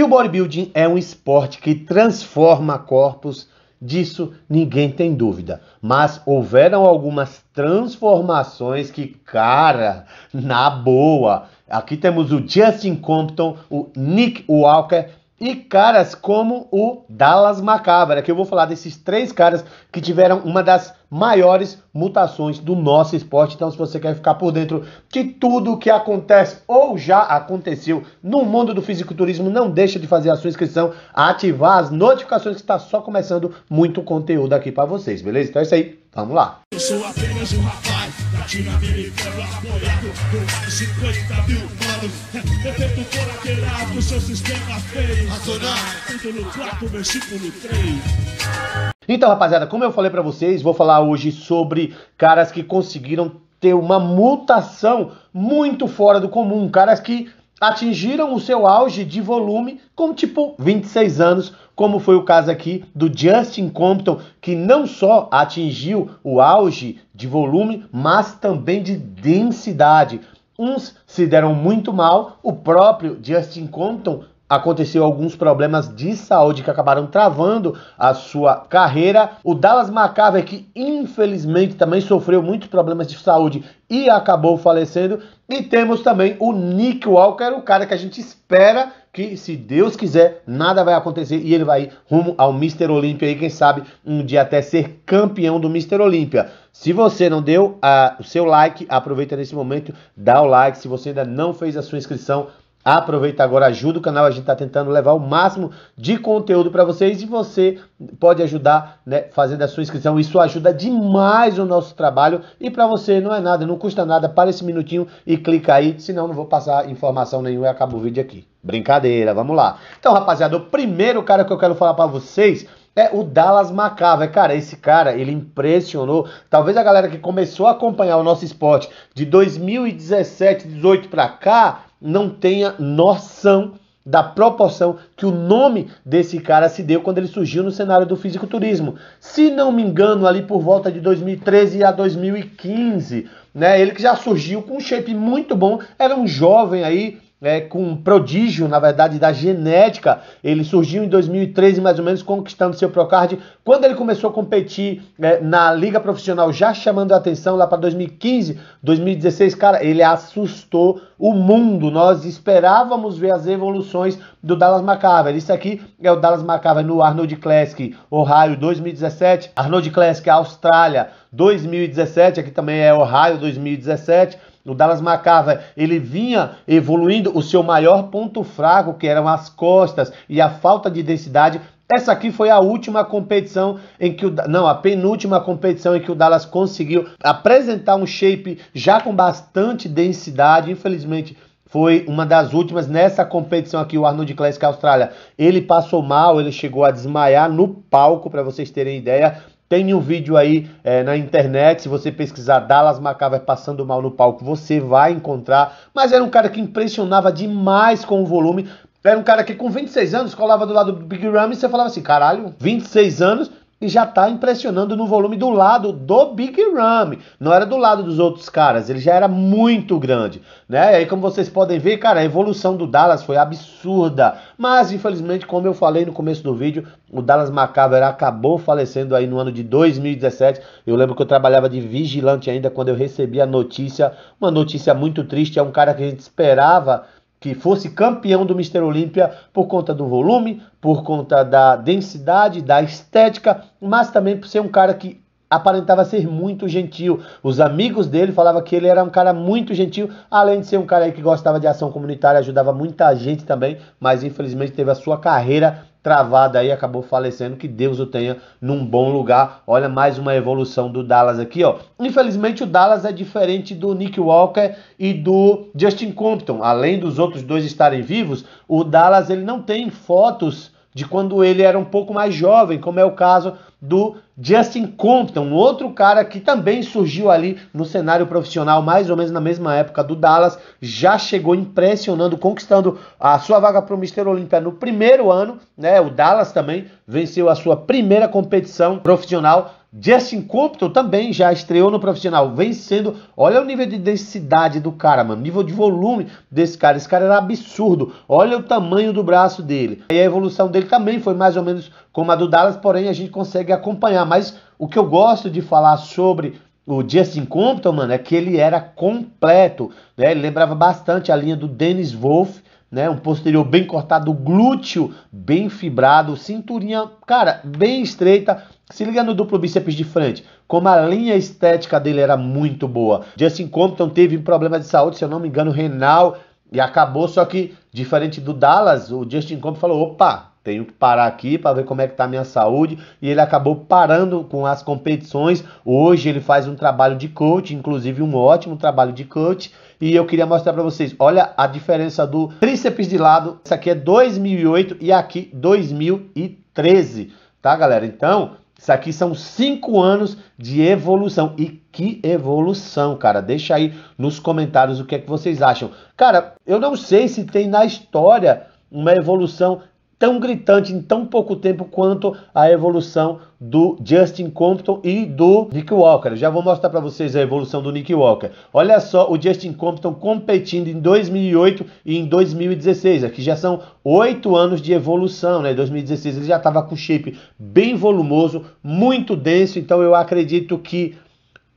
Se o bodybuilding é um esporte que transforma corpos, disso ninguém tem dúvida. Mas houveram algumas transformações que, cara, na boa. Aqui temos o Justin Compton, o Nick Walker e caras como o Dallas Macabra, que eu vou falar desses três caras que tiveram uma das maiores mutações do nosso esporte. Então, se você quer ficar por dentro de tudo o que acontece ou já aconteceu no mundo do fisiculturismo, não deixa de fazer a sua inscrição, ativar as notificações que está só começando muito conteúdo aqui para vocês, beleza? Então é isso aí, vamos lá. Eu sou apenas um rapaz latino-americano apoiado mais de 50 mil manos. seu sistema feio. no 4, versículo 3. Então, rapaziada, como eu falei para vocês, vou falar hoje sobre caras que conseguiram ter uma mutação muito fora do comum, caras que atingiram o seu auge de volume com tipo 26 anos, como foi o caso aqui do Justin Compton, que não só atingiu o auge de volume, mas também de densidade. Uns se deram muito mal, o próprio Justin Compton aconteceu alguns problemas de saúde que acabaram travando a sua carreira. O Dallas Macaver, que infelizmente também sofreu muitos problemas de saúde e acabou falecendo. E temos também o Nick Walker, o cara que a gente espera que, se Deus quiser, nada vai acontecer e ele vai rumo ao Mr. Olímpia e quem sabe um dia até ser campeão do Mr. Olímpia. Se você não deu ah, o seu like, aproveita nesse momento, dá o like. Se você ainda não fez a sua inscrição, Aproveita agora, ajuda o canal. A gente está tentando levar o máximo de conteúdo para vocês e você pode ajudar né, fazendo a sua inscrição. Isso ajuda demais o nosso trabalho e para você não é nada, não custa nada. Para esse minutinho e clica aí, senão não vou passar informação nenhuma e acabo o vídeo aqui. Brincadeira, vamos lá. Então, rapaziada, o primeiro cara que eu quero falar para vocês é o Dallas Macava. Cara, esse cara, ele impressionou. Talvez a galera que começou a acompanhar o nosso esporte de 2017, 18 para cá não tenha noção da proporção que o nome desse cara se deu quando ele surgiu no cenário do fisiculturismo. Se não me engano, ali por volta de 2013 a 2015, né? Ele que já surgiu com um shape muito bom, era um jovem aí, né, com um prodígio, na verdade, da genética. Ele surgiu em 2013, mais ou menos, conquistando seu Procard. Quando ele começou a competir né, na Liga Profissional, já chamando a atenção lá para 2015, 2016, cara, ele assustou o mundo. Nós esperávamos ver as evoluções do Dallas McCarver. Isso aqui é o Dallas McCarver no Arnold Classic Ohio 2017, Arnold Classic Austrália 2017, aqui também é Ohio 2017. O Dallas Macava, ele vinha evoluindo o seu maior ponto fraco, que eram as costas e a falta de densidade. Essa aqui foi a última competição em que o não, a penúltima competição em que o Dallas conseguiu apresentar um shape já com bastante densidade. Infelizmente, foi uma das últimas nessa competição aqui, o Arnold Classic Austrália. Ele passou mal, ele chegou a desmaiar no palco, para vocês terem ideia. Tem um vídeo aí é, na internet, se você pesquisar Dallas Macaver passando mal no palco, você vai encontrar. Mas era um cara que impressionava demais com o volume. Era um cara que com 26 anos colava do lado do Big Ramy e você falava assim, caralho, 26 anos e já está impressionando no volume do lado do Big Ram. Não era do lado dos outros caras, ele já era muito grande. Né? E aí, como vocês podem ver, cara, a evolução do Dallas foi absurda. Mas, infelizmente, como eu falei no começo do vídeo, o Dallas Macabre acabou falecendo aí no ano de 2017. Eu lembro que eu trabalhava de vigilante ainda quando eu recebi a notícia. Uma notícia muito triste, é um cara que a gente esperava que fosse campeão do Mister Olímpia por conta do volume, por conta da densidade, da estética, mas também por ser um cara que aparentava ser muito gentil. Os amigos dele falavam que ele era um cara muito gentil, além de ser um cara que gostava de ação comunitária, ajudava muita gente também, mas infelizmente teve a sua carreira travada aí, acabou falecendo. Que Deus o tenha num bom lugar. Olha mais uma evolução do Dallas aqui, ó. Infelizmente o Dallas é diferente do Nick Walker e do Justin Compton. Além dos outros dois estarem vivos, o Dallas ele não tem fotos de quando ele era um pouco mais jovem, como é o caso do Justin Compton, um outro cara que também surgiu ali no cenário profissional, mais ou menos na mesma época do Dallas, já chegou impressionando, conquistando a sua vaga para o Mister Olympia no primeiro ano, né? O Dallas também venceu a sua primeira competição profissional Justin Compton também já estreou no profissional, vencendo. Olha o nível de densidade do cara, mano. Nível de volume desse cara. Esse cara era absurdo. Olha o tamanho do braço dele. E a evolução dele também foi mais ou menos como a do Dallas, porém a gente consegue acompanhar. Mas o que eu gosto de falar sobre o Justin Compton, mano, é que ele era completo. Né? Ele lembrava bastante a linha do Dennis Wolf, Né, um posterior bem cortado, glúteo bem fibrado, cinturinha, cara, bem estreita, se liga no duplo bíceps de frente, como a linha estética dele era muito boa. Justin Compton teve um problema de saúde, se eu não me engano, renal, e acabou, só que diferente do Dallas, o Justin Compton falou: opa, tenho que parar aqui para ver como é que tá a minha saúde, e ele acabou parando com as competições. Hoje ele faz um trabalho de coach, inclusive um ótimo trabalho de coach, e eu queria mostrar para vocês. Olha a diferença do tríceps de lado. Isso aqui é 2008 e aqui 2013, tá, galera? Então, isso aqui são cinco anos de evolução. E que evolução, cara. Deixa aí nos comentários o que é que vocês acham. Cara, eu não sei se tem na história uma evolução tão gritante em tão pouco tempo quanto a evolução do Justin Compton e do Nick Walker. Já vou mostrar para vocês a evolução do Nick Walker. Olha só o Justin Compton competindo em 2008 e em 2016. Aqui já são oito anos de evolução, né? Em 2016 ele já estava com shape bem volumoso, muito denso. Então eu acredito que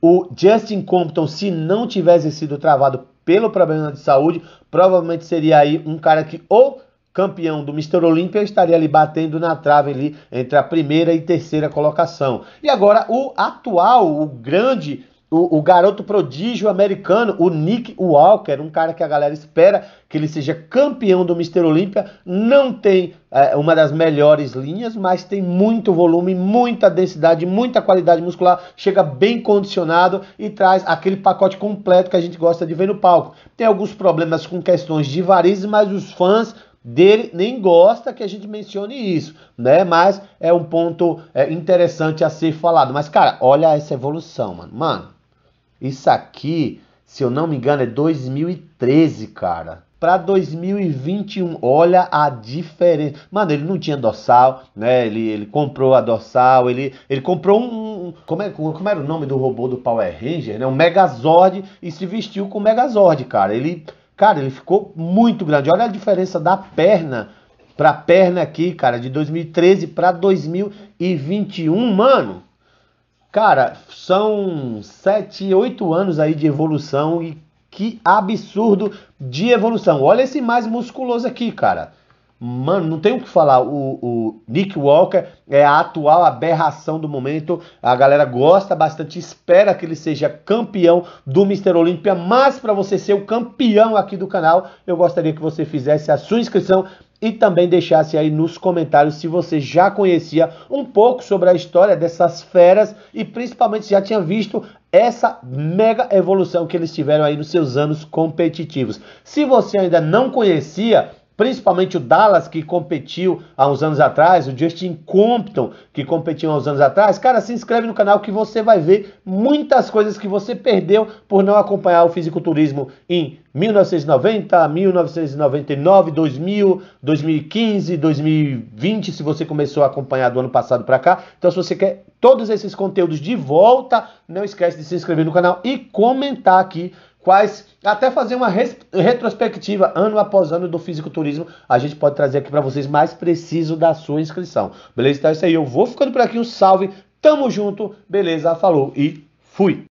o Justin Compton, se não tivesse sido travado pelo problema de saúde, provavelmente seria aí um cara que ou campeão do Mr. Olímpia, estaria ali batendo na trave ali entre a primeira e terceira colocação. E agora o atual, o grande o, o, garoto prodígio americano, o Nick Walker, um cara que a galera espera que ele seja campeão do Mr. Olímpia, não tem é, uma das melhores linhas, mas tem muito volume, muita densidade, muita qualidade muscular, chega bem condicionado e traz aquele pacote completo que a gente gosta de ver no palco. Tem alguns problemas com questões de varizes, mas os fãs dele nem gosta que a gente mencione isso, né? Mas é um ponto é, interessante a ser falado. Mas, cara, olha essa evolução, mano. Mano, isso aqui, se eu não me engano, é 2013, cara. Para 2021, olha a diferença. Mano, ele não tinha dorsal, né? Ele, ele comprou a dorsal, ele, ele comprou um. como, é, como era o nome do robô do Power Ranger, né? Um Megazord e se vestiu com o Megazord, cara. Ele Cara, ele ficou muito grande. Olha a diferença da perna pra perna aqui, cara, de 2013 para 2021, mano. Cara, são 7, 8 anos aí de evolução e que absurdo de evolução. Olha esse mais musculoso aqui, cara. Mano, não tem o que falar. O, o, Nick Walker é a atual aberração do momento. A galera gosta bastante, espera que ele seja campeão do Mr. Olímpia. Mas para você ser o campeão aqui do canal, eu gostaria que você fizesse a sua inscrição e também deixasse aí nos comentários se você já conhecia um pouco sobre a história dessas feras e principalmente se já tinha visto essa mega evolução que eles tiveram aí nos seus anos competitivos. Se você ainda não conhecia, principalmente o Dallas, que competiu há uns anos atrás, o Justin Compton, que competiu há uns anos atrás, cara, se inscreve no canal que você vai ver muitas coisas que você perdeu por não acompanhar o fisiculturismo em 1990, 1999, 2000, 2015, 2020, se você começou a acompanhar do ano passado para cá. Então, se você quer todos esses conteúdos de volta, não esquece de se inscrever no canal e comentar aqui quais até fazer uma retrospectiva ano após ano do fisiculturismo, a gente pode trazer aqui para vocês mais preciso da sua inscrição. Beleza? Então é isso aí, eu vou ficando por aqui, um salve, tamo junto, beleza? Falou e fui.